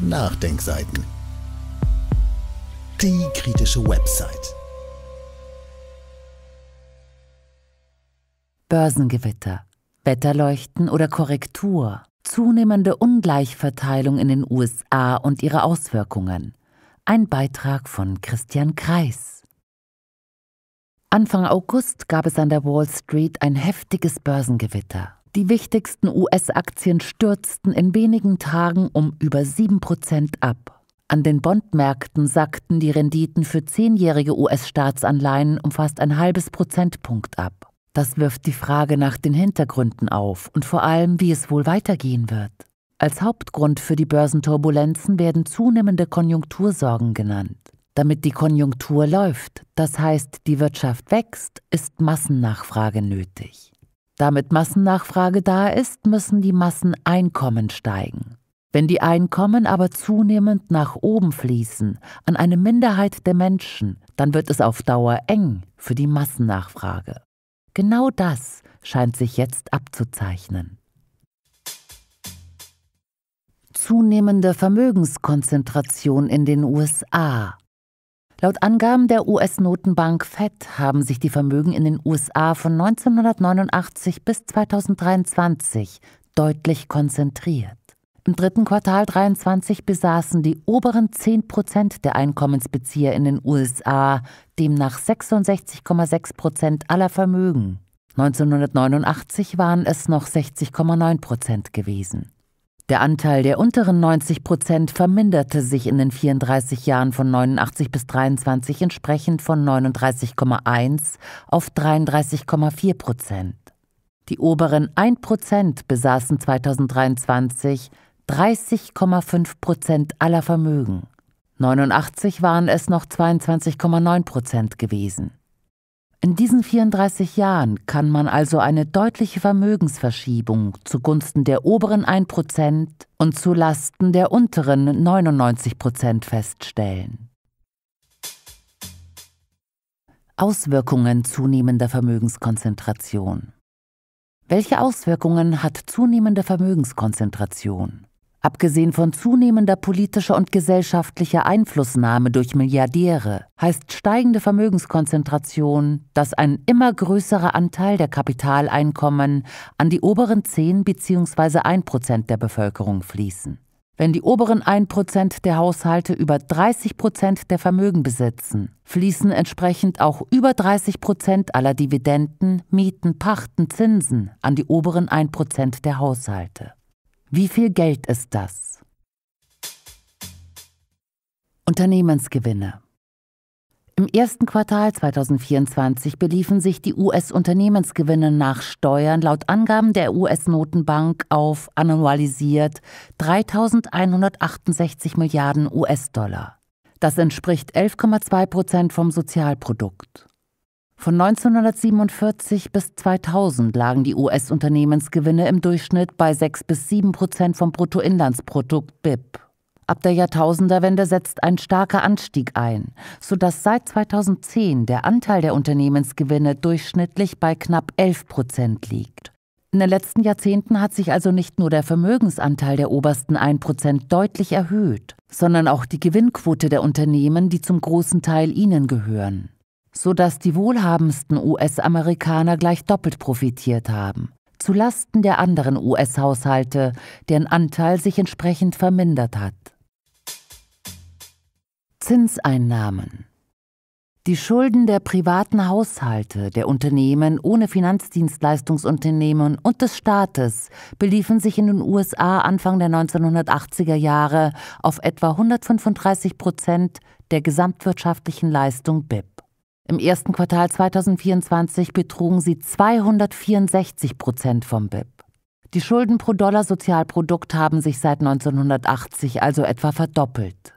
Nachdenkseiten. Die kritische Website. Börsengewitter, Wetterleuchten oder Korrektur, zunehmende Ungleichverteilung in den USA und ihre Auswirkungen. Ein Beitrag von Christian Kreis. Anfang August gab es an der Wall Street ein heftiges Börsengewitter. Die wichtigsten US-Aktien stürzten in wenigen Tagen um über 7% ab. An den Bondmärkten sackten die Renditen für zehnjährige US-Staatsanleihen um fast ein halbes Prozentpunkt ab. Das wirft die Frage nach den Hintergründen auf und vor allem, wie es wohl weitergehen wird. Als Hauptgrund für die Börsenturbulenzen werden zunehmende Konjunktursorgen genannt. Damit die Konjunktur läuft, das heißt die Wirtschaft wächst, ist Massennachfrage nötig. Damit Massennachfrage da ist, müssen die Masseneinkommen steigen. Wenn die Einkommen aber zunehmend nach oben fließen, an eine Minderheit der Menschen, dann wird es auf Dauer eng für die Massennachfrage. Genau das scheint sich jetzt abzuzeichnen. Zunehmende Vermögenskonzentration in den USA Laut Angaben der US-Notenbank Fed haben sich die Vermögen in den USA von 1989 bis 2023 deutlich konzentriert. Im dritten Quartal 2023 besaßen die oberen 10 Prozent der Einkommensbezieher in den USA demnach 66,6 Prozent aller Vermögen. 1989 waren es noch 60,9 Prozent gewesen. Der Anteil der unteren 90 Prozent verminderte sich in den 34 Jahren von 89 bis 23 entsprechend von 39,1 auf 33,4 Prozent. Die oberen 1 Prozent besaßen 2023 30,5 Prozent aller Vermögen. 89 waren es noch 22,9 Prozent gewesen. In diesen 34 Jahren kann man also eine deutliche Vermögensverschiebung zugunsten der oberen 1% und zulasten der unteren 99% feststellen. Auswirkungen zunehmender Vermögenskonzentration Welche Auswirkungen hat zunehmende Vermögenskonzentration? Abgesehen von zunehmender politischer und gesellschaftlicher Einflussnahme durch Milliardäre heißt steigende Vermögenskonzentration, dass ein immer größerer Anteil der Kapitaleinkommen an die oberen 10 bzw. 1 Prozent der Bevölkerung fließen. Wenn die oberen 1 Prozent der Haushalte über 30 Prozent der Vermögen besitzen, fließen entsprechend auch über 30 Prozent aller Dividenden, Mieten, Pachten, Zinsen an die oberen 1 Prozent der Haushalte. Wie viel Geld ist das? Unternehmensgewinne. Im ersten Quartal 2024 beliefen sich die US-Unternehmensgewinne nach Steuern laut Angaben der US-Notenbank auf annualisiert 3.168 Milliarden US-Dollar. Das entspricht 11,2 Prozent vom Sozialprodukt. Von 1947 bis 2000 lagen die US-Unternehmensgewinne im Durchschnitt bei 6 bis 7 Prozent vom Bruttoinlandsprodukt BIP. Ab der Jahrtausenderwende setzt ein starker Anstieg ein, sodass seit 2010 der Anteil der Unternehmensgewinne durchschnittlich bei knapp 11 Prozent liegt. In den letzten Jahrzehnten hat sich also nicht nur der Vermögensanteil der obersten 1% Prozent deutlich erhöht, sondern auch die Gewinnquote der Unternehmen, die zum großen Teil ihnen gehören sodass die wohlhabendsten US-Amerikaner gleich doppelt profitiert haben, zu Lasten der anderen US-Haushalte, deren Anteil sich entsprechend vermindert hat. Zinseinnahmen die Schulden der privaten Haushalte, der Unternehmen ohne Finanzdienstleistungsunternehmen und des Staates beliefen sich in den USA Anfang der 1980er Jahre auf etwa 135 Prozent der gesamtwirtschaftlichen Leistung BIP. Im ersten Quartal 2024 betrugen sie 264 Prozent vom BIP. Die Schulden pro Dollar Sozialprodukt haben sich seit 1980 also etwa verdoppelt.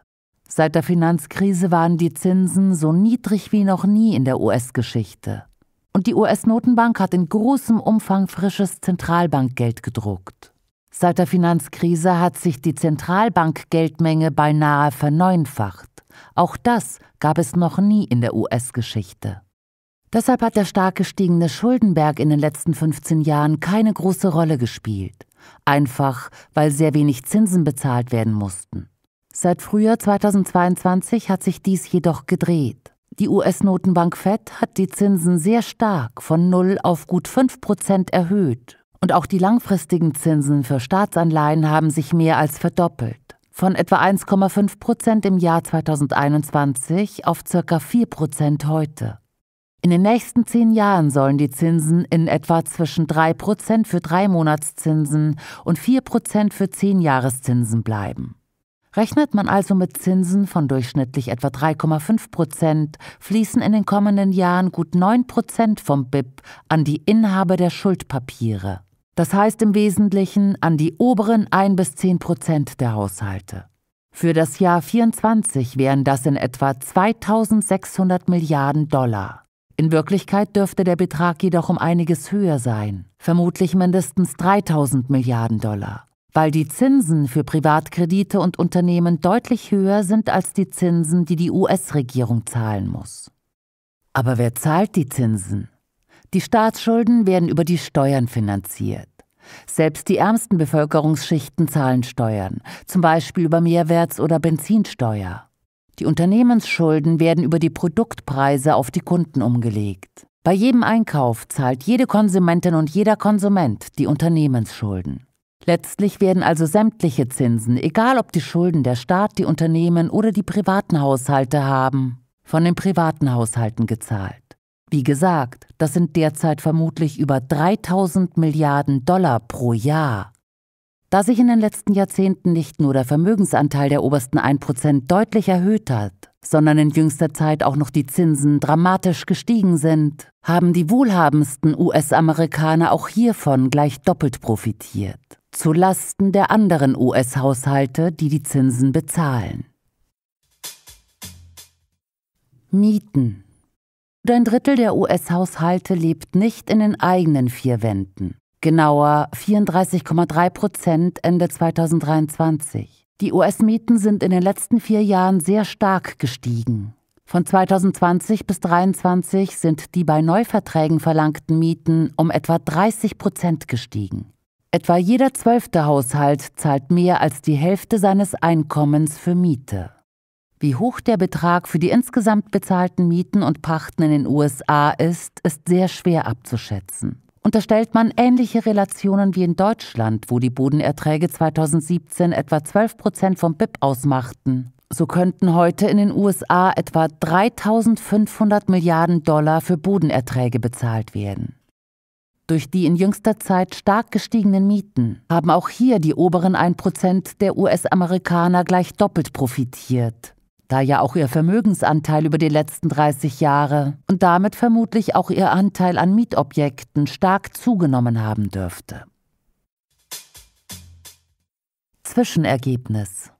Seit der Finanzkrise waren die Zinsen so niedrig wie noch nie in der US-Geschichte. Und die US-Notenbank hat in großem Umfang frisches Zentralbankgeld gedruckt. Seit der Finanzkrise hat sich die Zentralbankgeldmenge beinahe verneunfacht. Auch das gab es noch nie in der US-Geschichte. Deshalb hat der stark gestiegene Schuldenberg in den letzten 15 Jahren keine große Rolle gespielt. Einfach, weil sehr wenig Zinsen bezahlt werden mussten. Seit Frühjahr 2022 hat sich dies jedoch gedreht. Die US-Notenbank Fed hat die Zinsen sehr stark von 0 auf gut 5 Prozent erhöht und auch die langfristigen Zinsen für Staatsanleihen haben sich mehr als verdoppelt. Von etwa 1,5 Prozent im Jahr 2021 auf ca. 4 Prozent heute. In den nächsten zehn Jahren sollen die Zinsen in etwa zwischen 3% Prozent für Dreimonatszinsen und 4% Prozent für Zehnjahreszinsen bleiben. Rechnet man also mit Zinsen von durchschnittlich etwa 3,5 Prozent, fließen in den kommenden Jahren gut 9 Prozent vom BIP an die Inhaber der Schuldpapiere. Das heißt im Wesentlichen an die oberen 1 bis 10 Prozent der Haushalte. Für das Jahr 2024 wären das in etwa 2600 Milliarden Dollar. In Wirklichkeit dürfte der Betrag jedoch um einiges höher sein, vermutlich mindestens 3000 Milliarden Dollar weil die Zinsen für Privatkredite und Unternehmen deutlich höher sind als die Zinsen, die die US-Regierung zahlen muss. Aber wer zahlt die Zinsen? Die Staatsschulden werden über die Steuern finanziert. Selbst die ärmsten Bevölkerungsschichten zahlen Steuern, zum Beispiel über Mehrwerts- oder Benzinsteuer. Die Unternehmensschulden werden über die Produktpreise auf die Kunden umgelegt. Bei jedem Einkauf zahlt jede Konsumentin und jeder Konsument die Unternehmensschulden. Letztlich werden also sämtliche Zinsen, egal ob die Schulden der Staat, die Unternehmen oder die privaten Haushalte haben, von den privaten Haushalten gezahlt. Wie gesagt, das sind derzeit vermutlich über 3000 Milliarden Dollar pro Jahr. Da sich in den letzten Jahrzehnten nicht nur der Vermögensanteil der obersten 1% deutlich erhöht hat, sondern in jüngster Zeit auch noch die Zinsen dramatisch gestiegen sind, haben die wohlhabendsten US-Amerikaner auch hiervon gleich doppelt profitiert zu Lasten der anderen US-Haushalte, die die Zinsen bezahlen. Mieten. Ein Drittel der US-Haushalte lebt nicht in den eigenen vier Wänden. Genauer 34,3 Prozent Ende 2023. Die US-Mieten sind in den letzten vier Jahren sehr stark gestiegen. Von 2020 bis 2023 sind die bei Neuverträgen verlangten Mieten um etwa 30 Prozent gestiegen. Etwa jeder zwölfte Haushalt zahlt mehr als die Hälfte seines Einkommens für Miete. Wie hoch der Betrag für die insgesamt bezahlten Mieten und Pachten in den USA ist, ist sehr schwer abzuschätzen. Unterstellt man ähnliche Relationen wie in Deutschland, wo die Bodenerträge 2017 etwa 12 Prozent vom BIP ausmachten, so könnten heute in den USA etwa 3.500 Milliarden Dollar für Bodenerträge bezahlt werden. Durch die in jüngster Zeit stark gestiegenen Mieten haben auch hier die oberen 1% der US-Amerikaner gleich doppelt profitiert, da ja auch ihr Vermögensanteil über die letzten 30 Jahre und damit vermutlich auch ihr Anteil an Mietobjekten stark zugenommen haben dürfte. Zwischenergebnis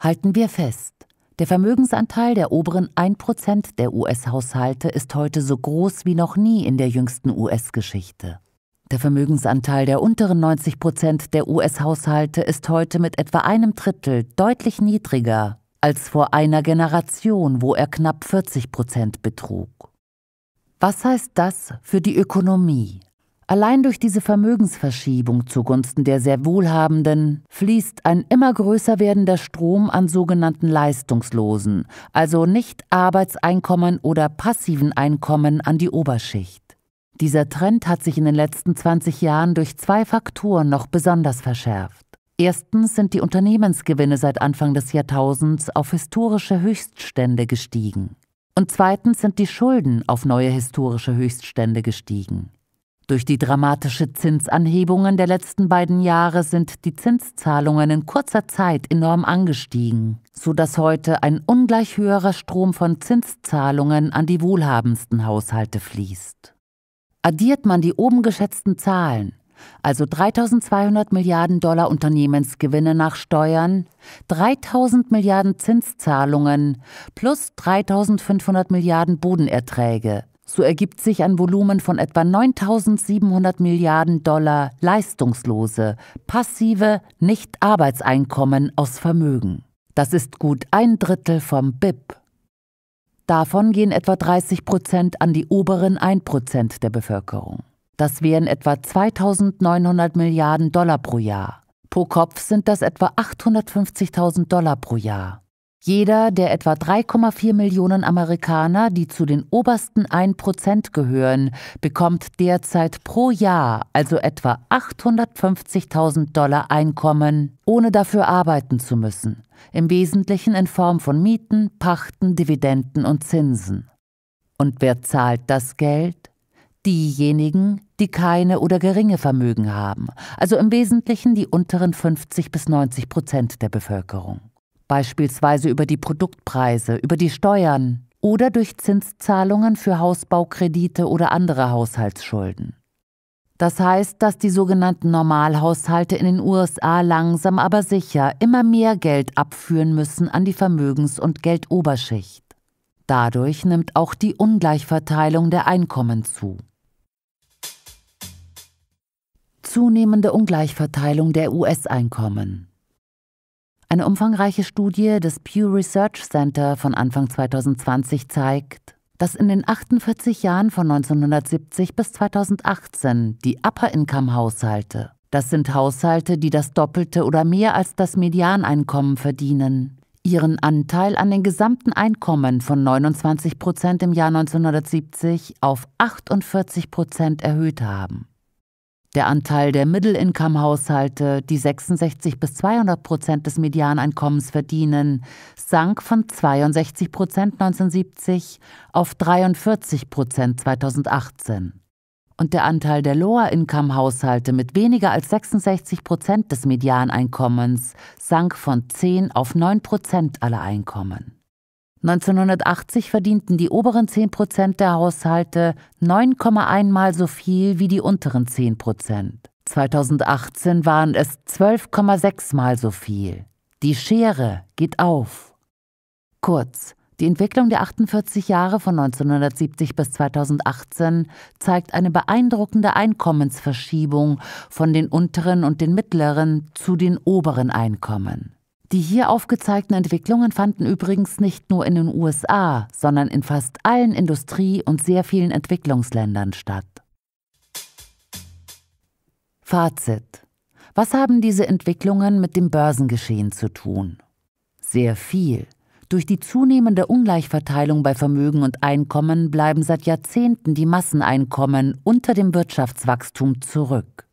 Halten wir fest, der Vermögensanteil der oberen 1% der US-Haushalte ist heute so groß wie noch nie in der jüngsten US-Geschichte. Der Vermögensanteil der unteren 90 der US-Haushalte ist heute mit etwa einem Drittel deutlich niedriger als vor einer Generation, wo er knapp 40 betrug. Was heißt das für die Ökonomie? Allein durch diese Vermögensverschiebung zugunsten der sehr Wohlhabenden fließt ein immer größer werdender Strom an sogenannten Leistungslosen, also nicht Arbeitseinkommen oder passiven Einkommen an die Oberschicht. Dieser Trend hat sich in den letzten 20 Jahren durch zwei Faktoren noch besonders verschärft. Erstens sind die Unternehmensgewinne seit Anfang des Jahrtausends auf historische Höchststände gestiegen. Und zweitens sind die Schulden auf neue historische Höchststände gestiegen. Durch die dramatische Zinsanhebungen der letzten beiden Jahre sind die Zinszahlungen in kurzer Zeit enorm angestiegen, sodass heute ein ungleich höherer Strom von Zinszahlungen an die wohlhabendsten Haushalte fließt. Addiert man die oben geschätzten Zahlen, also 3200 Milliarden Dollar Unternehmensgewinne nach Steuern, 3000 Milliarden Zinszahlungen plus 3500 Milliarden Bodenerträge so ergibt sich ein Volumen von etwa 9.700 Milliarden Dollar leistungslose, passive, nicht Arbeitseinkommen aus Vermögen. Das ist gut ein Drittel vom BIP. Davon gehen etwa 30 Prozent an die oberen 1 Prozent der Bevölkerung. Das wären etwa 2.900 Milliarden Dollar pro Jahr. Pro Kopf sind das etwa 850.000 Dollar pro Jahr. Jeder der etwa 3,4 Millionen Amerikaner, die zu den obersten 1% gehören, bekommt derzeit pro Jahr, also etwa 850.000 Dollar Einkommen, ohne dafür arbeiten zu müssen, im Wesentlichen in Form von Mieten, Pachten, Dividenden und Zinsen. Und wer zahlt das Geld? Diejenigen, die keine oder geringe Vermögen haben, also im Wesentlichen die unteren 50 bis 90 Prozent der Bevölkerung beispielsweise über die Produktpreise, über die Steuern oder durch Zinszahlungen für Hausbaukredite oder andere Haushaltsschulden. Das heißt, dass die sogenannten Normalhaushalte in den USA langsam aber sicher immer mehr Geld abführen müssen an die Vermögens- und Geldoberschicht. Dadurch nimmt auch die Ungleichverteilung der Einkommen zu. Zunehmende Ungleichverteilung der US-Einkommen. Eine umfangreiche Studie des Pew Research Center von Anfang 2020 zeigt, dass in den 48 Jahren von 1970 bis 2018 die Upper-Income-Haushalte, das sind Haushalte, die das Doppelte oder mehr als das Medianeinkommen verdienen, ihren Anteil an den gesamten Einkommen von 29 Prozent im Jahr 1970 auf 48 Prozent erhöht haben. Der Anteil der Middle-Income-Haushalte, die 66 bis 200 Prozent des Medianeinkommens verdienen, sank von 62 Prozent 1970 auf 43 Prozent 2018. Und der Anteil der Lower-Income-Haushalte mit weniger als 66 Prozent des Medianeinkommens sank von 10 auf 9 Prozent aller Einkommen. 1980 verdienten die oberen 10 Prozent der Haushalte 9,1 mal so viel wie die unteren 10 Prozent. 2018 waren es 12,6 mal so viel. Die Schere geht auf. Kurz, die Entwicklung der 48 Jahre von 1970 bis 2018 zeigt eine beeindruckende Einkommensverschiebung von den unteren und den mittleren zu den oberen Einkommen. Die hier aufgezeigten Entwicklungen fanden übrigens nicht nur in den USA, sondern in fast allen Industrie- und sehr vielen Entwicklungsländern statt. Fazit. Was haben diese Entwicklungen mit dem Börsengeschehen zu tun? Sehr viel. Durch die zunehmende Ungleichverteilung bei Vermögen und Einkommen bleiben seit Jahrzehnten die Masseneinkommen unter dem Wirtschaftswachstum zurück.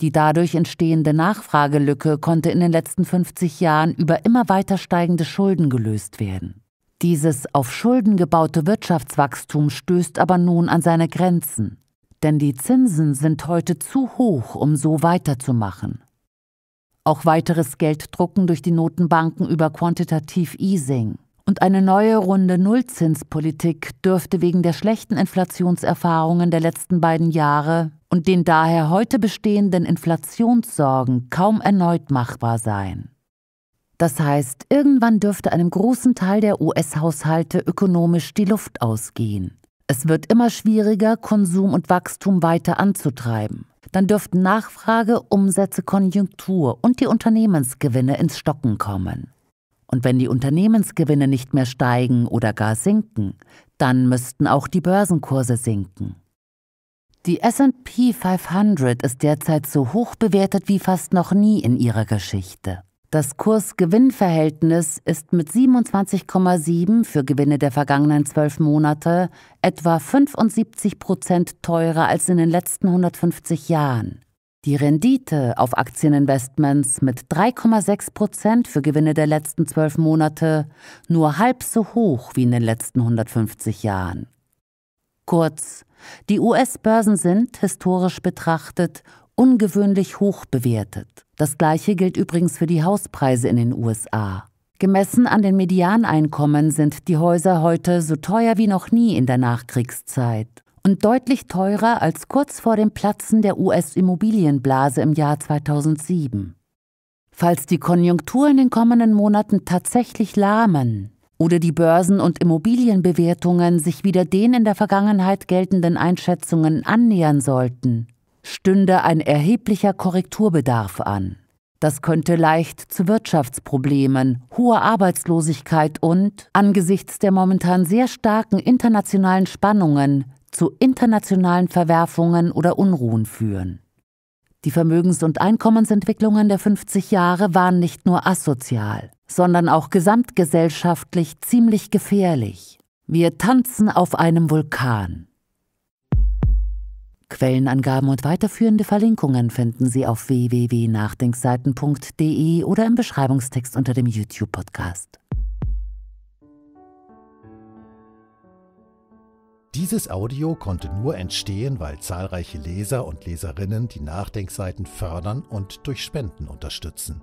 Die dadurch entstehende Nachfragelücke konnte in den letzten 50 Jahren über immer weiter steigende Schulden gelöst werden. Dieses auf Schulden gebaute Wirtschaftswachstum stößt aber nun an seine Grenzen, denn die Zinsen sind heute zu hoch, um so weiterzumachen. Auch weiteres Gelddrucken durch die Notenbanken über Quantitative Easing und eine neue Runde Nullzinspolitik dürfte wegen der schlechten Inflationserfahrungen der letzten beiden Jahre und den daher heute bestehenden Inflationssorgen kaum erneut machbar sein. Das heißt, irgendwann dürfte einem großen Teil der US-Haushalte ökonomisch die Luft ausgehen. Es wird immer schwieriger, Konsum und Wachstum weiter anzutreiben. Dann dürften Nachfrage, Umsätze, Konjunktur und die Unternehmensgewinne ins Stocken kommen. Und wenn die Unternehmensgewinne nicht mehr steigen oder gar sinken, dann müssten auch die Börsenkurse sinken. Die SP 500 ist derzeit so hoch bewertet wie fast noch nie in ihrer Geschichte. Das Kurs-Gewinn-Verhältnis ist mit 27,7 für Gewinne der vergangenen zwölf Monate etwa 75 Prozent teurer als in den letzten 150 Jahren. Die Rendite auf Aktieninvestments mit 3,6 Prozent für Gewinne der letzten zwölf Monate nur halb so hoch wie in den letzten 150 Jahren. Kurz, die US-Börsen sind, historisch betrachtet, ungewöhnlich hoch bewertet. Das gleiche gilt übrigens für die Hauspreise in den USA. Gemessen an den Medianeinkommen sind die Häuser heute so teuer wie noch nie in der Nachkriegszeit und deutlich teurer als kurz vor dem Platzen der US-Immobilienblase im Jahr 2007. Falls die Konjunktur in den kommenden Monaten tatsächlich lahmen, oder die Börsen- und Immobilienbewertungen sich wieder den in der Vergangenheit geltenden Einschätzungen annähern sollten, stünde ein erheblicher Korrekturbedarf an. Das könnte leicht zu Wirtschaftsproblemen, hoher Arbeitslosigkeit und, angesichts der momentan sehr starken internationalen Spannungen, zu internationalen Verwerfungen oder Unruhen führen. Die Vermögens- und Einkommensentwicklungen der 50 Jahre waren nicht nur asozial sondern auch gesamtgesellschaftlich ziemlich gefährlich. Wir tanzen auf einem Vulkan. Quellenangaben und weiterführende Verlinkungen finden Sie auf www.nachdenkseiten.de oder im Beschreibungstext unter dem YouTube-Podcast. Dieses Audio konnte nur entstehen, weil zahlreiche Leser und Leserinnen die Nachdenkseiten fördern und durch Spenden unterstützen.